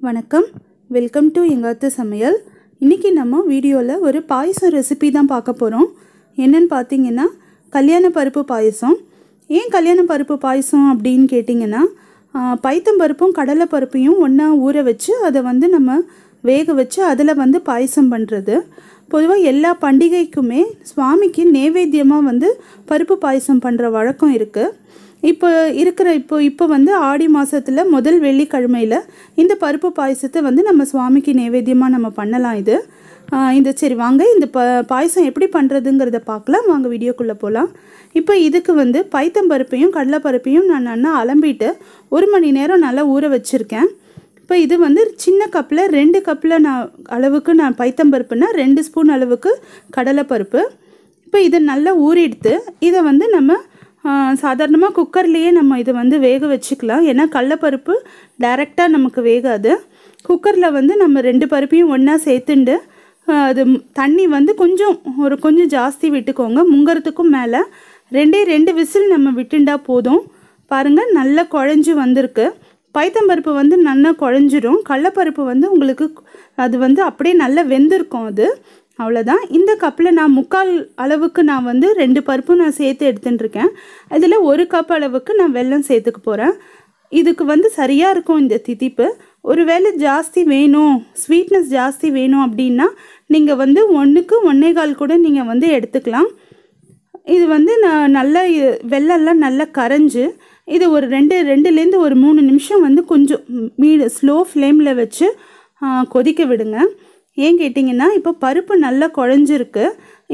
வணக்கம் welcome to எங்காத்து சமையல் இன்றைக்கி நம்ம வீடியோவில் ஒரு பாயசம் ரெசிபி தான் பார்க்க போகிறோம் என்னென்னு பார்த்தீங்கன்னா கல்யாண பருப்பு பாயசம் ஏன் கல்யாண பருப்பு பாயசம் அப்படின்னு கேட்டிங்கன்னா பைத்தம் பருப்பும் கடலை பருப்பையும் ஒன்றா ஊற வச்சு அதை வந்து நம்ம வேக வச்சு அதில் வந்து பாயசம் பண்ணுறது பொதுவாக எல்லா பண்டிகைக்குமே சுவாமிக்கு நேவேத்தியமாக வந்து பருப்பு பாயசம் பண்ணுற வழக்கம் இருக்குது இப்போ இருக்கிற இப்போ இப்போ வந்து ஆடி மாதத்தில் முதல் வெள்ளிக்கிழமையில் இந்த பருப்பு பாயசத்தை வந்து நம்ம சுவாமிக்கு நைவேத்தியமாக நம்ம பண்ணலாம் இது இந்த சரி வாங்க இந்த ப பாயசம் எப்படி பண்ணுறதுங்கிறத பார்க்கலாம் வாங்க வீடியோக்குள்ளே போகலாம் இப்போ இதுக்கு வந்து பைத்தம்பருப்பையும் பருப்பையும் நான் நல்லா அலம்பிட்டு ஒரு மணி நேரம் நல்லா ஊற வச்சுருக்கேன் இப்போ இது வந்து சின்ன கப்பில் ரெண்டு கப்பில் நான் அளவுக்கு நான் பைத்தம்பருப்புனா ரெண்டு ஸ்பூன் அளவுக்கு கடலைப்பருப்பு இப்போ இதை நல்லா ஊறிடுத்து இதை வந்து நம்ம சாதாரணமாக குக்கர்லேயே நம்ம இதை வந்து வேக வச்சுக்கலாம் ஏன்னா கடலப்பருப்பு டைரெக்டாக நமக்கு வேகாது குக்கரில் வந்து நம்ம ரெண்டு பருப்பையும் ஒன்றா சேர்த்துண்டு அது தண்ணி வந்து கொஞ்சம் ஒரு கொஞ்சம் ஜாஸ்தி விட்டுக்கோங்க முங்கிறதுக்கும் மேலே ரெண்டே ரெண்டு விசில் நம்ம விட்டுண்டா போதும் பாருங்கள் நல்லா குழஞ்சி வந்திருக்கு பைத்தம்பருப்பு வந்து நல்லா குழஞ்சிரும் கடலப்பருப்பு வந்து உங்களுக்கு அது வந்து அப்படியே நல்லா வெந்திருக்கும் அது அவ்வளோதான் இந்த கப்பில் நான் முக்கால் அளவுக்கு நான் வந்து ரெண்டு பருப்பும் நான் சேர்த்து எடுத்துட்டுருக்கேன் இதில் ஒரு கப் அளவுக்கு நான் வெள்ளம் சேர்த்துக்க போகிறேன் இதுக்கு வந்து சரியாக இருக்கும் இந்த திதிப்பு வேளை ஜாஸ்தி வேணும் ஸ்வீட்னஸ் ஜாஸ்தி வேணும் அப்படின்னா நீங்கள் வந்து ஒன்றுக்கு ஒன்றே கால் கூட நீங்கள் வந்து எடுத்துக்கலாம் இது வந்து நான் நல்லா வெள்ளெல்லாம் நல்லா கரைஞ்சி இது ஒரு ரெண்டு ரெண்டுலேருந்து ஒரு மூணு நிமிஷம் வந்து கொஞ்சம் மீ ஸ்லோ ஃப்ளேமில் வச்சு கொதிக்க விடுங்க ஏன் கேட்டிங்கன்னா இப்போ பருப்பு நல்லா குழஞ்சிருக்கு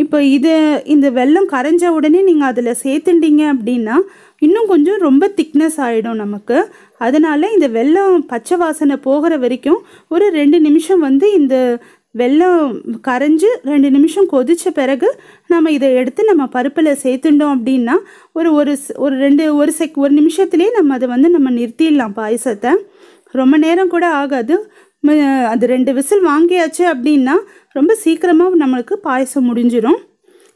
இப்போ இது இந்த வெள்ளம் கரைஞ்ச உடனே நீங்கள் அதில் சேர்த்துட்டீங்க அப்படின்னா இன்னும் கொஞ்சம் ரொம்ப திக்னஸ் ஆகிடும் நமக்கு அதனால் இந்த வெள்ளம் பச்சை வாசனை போகிற வரைக்கும் ஒரு ரெண்டு நிமிஷம் வந்து இந்த வெள்ளம் கரைஞ்சி ரெண்டு நிமிஷம் கொதித்த பிறகு நம்ம இதை எடுத்து நம்ம பருப்பில் சேர்த்துட்டோம் அப்படின்னா ஒரு ஒரு ஒரு ரெண்டு ஒரு செக் ஒரு நிமிஷத்துலேயே நம்ம அதை வந்து நம்ம நிறுத்திடலாம் பாயசத்தை ரொம்ப நேரம் கூட ஆகாது அது ரெண்டு விசில் வாங்கியாச்சு அப்படின்னா ரொம்ப சீக்கிரமாக நம்மளுக்கு பாயசம் முடிஞ்சிடும்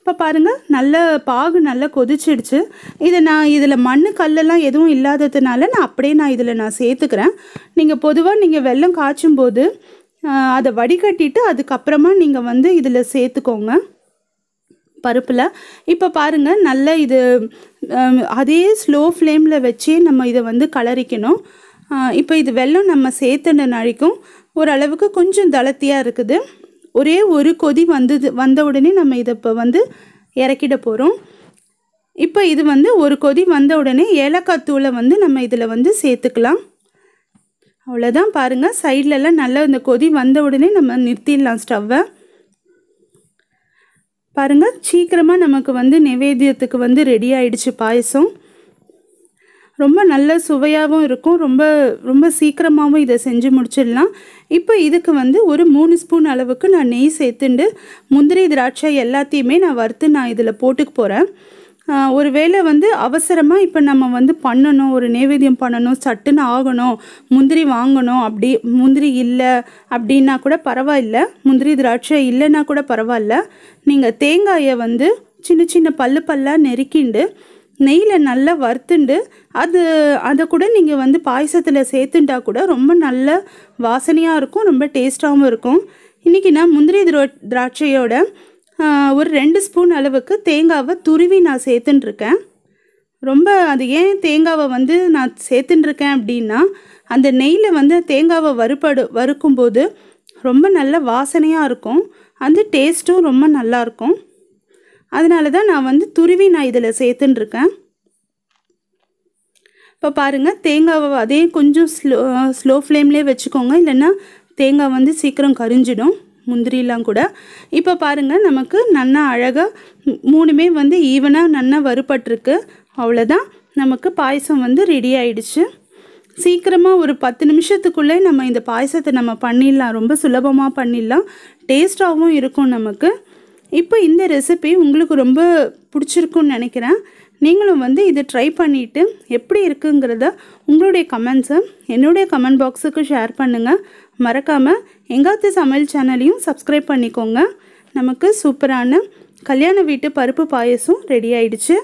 இப்போ பாருங்கள் நல்ல பாகு நல்லா கொதிச்சிடுச்சு இதை நான் இதில் மண் கல்லெல்லாம் எதுவும் இல்லாததுனால நான் அப்படியே நான் இதில் நான் சேர்த்துக்கிறேன் நீங்கள் பொதுவாக நீங்கள் வெள்ளம் காய்ச்சும் போது அதை வடிகட்டிட்டு அதுக்கப்புறமா நீங்கள் வந்து இதில் சேர்த்துக்கோங்க பருப்பில் இப்போ பாருங்கள் நல்ல இது அதே ஸ்லோ ஃப்ளேமில் வச்சே நம்ம இதை வந்து கலரிக்கணும் இப்போ இது வெள்ளம் நம்ம சேர்த்துன நழிக்கும் ஓரளவுக்கு கொஞ்சம் தளர்த்தியாக இருக்குது ஒரே ஒரு கொதி வந்தது வந்த உடனே நம்ம இதை இப்போ வந்து இறக்கிட போகிறோம் இப்போ இது வந்து ஒரு கொதி வந்த உடனே ஏலக்காய் தூளை வந்து நம்ம இதில் வந்து சேர்த்துக்கலாம் அவ்வளோதான் பாருங்கள் சைட்லலாம் நல்லா இந்த கொதி வந்த உடனே நம்ம நிறுத்திடலாம் ஸ்டவ்வை பாருங்கள் சீக்கிரமாக நமக்கு வந்து நெவேத்தியத்துக்கு வந்து ரெடி ஆகிடுச்சு பாயசம் ரொம்ப நல்ல சுவையாகவும் இருக்கும் ரொம்ப ரொம்ப சீக்கிரமாகவும் இதை செஞ்சு முடிச்சிடலாம் இப்போ இதுக்கு வந்து ஒரு மூணு ஸ்பூன் அளவுக்கு நான் நெய் சேர்த்துண்டு முந்திரி திராட்சை எல்லாத்தையுமே நான் வறுத்து நான் இதில் போட்டுக்கு போகிறேன் ஒரு வேளை வந்து அவசரமாக இப்போ நம்ம வந்து பண்ணணும் ஒரு நைவேத்தியம் பண்ணணும் சட்டுன்னு ஆகணும் முந்திரி வாங்கணும் அப்படி முந்திரி இல்லை அப்படின்னா கூட பரவாயில்ல முந்திரி திராட்சை இல்லைன்னா கூட பரவாயில்ல நீங்கள் தேங்காயை வந்து சின்ன சின்ன பல்லு பல்லாக நெருக்கிண்டு நெய்யில் நல்லா வறுத்துண்டு அது அதை கூட நீங்கள் வந்து பாயசத்தில் சேர்த்துட்டா கூட ரொம்ப நல்ல வாசனையாக இருக்கும் ரொம்ப டேஸ்ட்டாகவும் இருக்கும் இன்றைக்கி நான் முந்திரி திரோ திராட்சையோட ஒரு ரெண்டு ஸ்பூன் அளவுக்கு தேங்காவை துருவி நான் சேர்த்துட்டுருக்கேன் ரொம்ப அது ஏன் தேங்காவை வந்து நான் சேர்த்துட்டுருக்கேன் அப்படின்னா அந்த நெய்யில் வந்து தேங்காவை வறுப்படு வறுக்கும்போது ரொம்ப நல்ல வாசனையாக இருக்கும் அந்த டேஸ்ட்டும் ரொம்ப நல்லாயிருக்கும் அதனால தான் நான் வந்து துருவி நான் இதில் சேர்த்துட்டுருக்கேன் இப்போ பாருங்கள் தேங்காவை அதே கொஞ்சம் ஸ்லோ ஸ்லோ ஃப்ளேம்லேயே வச்சுக்கோங்க இல்லைன்னா தேங்காய் வந்து சீக்கிரம் கரிஞ்சிடும் முந்திரிலாம் கூட இப்போ பாருங்கள் நமக்கு நல்லா அழகாக மூணுமே வந்து ஈவனாக நல்லா வறுபட்டிருக்கு அவ்வளோதான் நமக்கு பாயசம் வந்து ரெடி ஆயிடுச்சு சீக்கிரமாக ஒரு பத்து நிமிஷத்துக்குள்ளே நம்ம இந்த பாயசத்தை நம்ம பண்ணிடலாம் ரொம்ப சுலபமாக பண்ணிடலாம் டேஸ்ட்டாகவும் இருக்கும் நமக்கு இப்போ இந்த ரெசிபி உங்களுக்கு ரொம்ப பிடிச்சிருக்குன்னு நினைக்கிறேன் நீங்களும் வந்து இதை ட்ரை பண்ணிவிட்டு எப்படி இருக்குங்கிறத உங்களுடைய கமெண்ட்ஸை என்னுடைய கமெண்ட் பாக்ஸுக்கு ஷேர் பண்ணுங்கள் மறக்காமல் எங்காத்து சமையல் சேனலையும் சப்ஸ்கிரைப் பண்ணிக்கோங்க நமக்கு சூப்பரான கல்யாண வீட்டு பருப்பு பாயசம் ரெடி ஆயிடுச்சு